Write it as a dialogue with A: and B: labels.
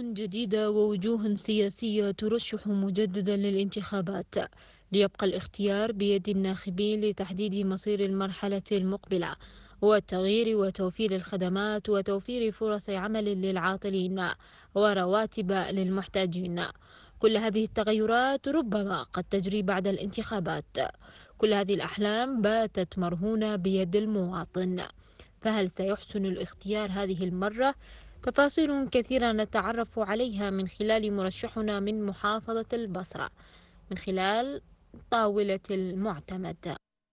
A: جديدة ووجوه سياسية ترشح مجددا للانتخابات ليبقى الاختيار بيد الناخبين لتحديد مصير المرحلة المقبلة والتغيير وتوفير الخدمات وتوفير فرص عمل للعاطلين ورواتب للمحتاجين كل هذه التغيرات ربما قد تجري بعد الانتخابات كل هذه الأحلام باتت مرهونة بيد المواطن فهل سيحسن الاختيار هذه المرة تفاصيل كثيرة نتعرف عليها من خلال مرشحنا من محافظة البصرة من خلال طاولة المعتمد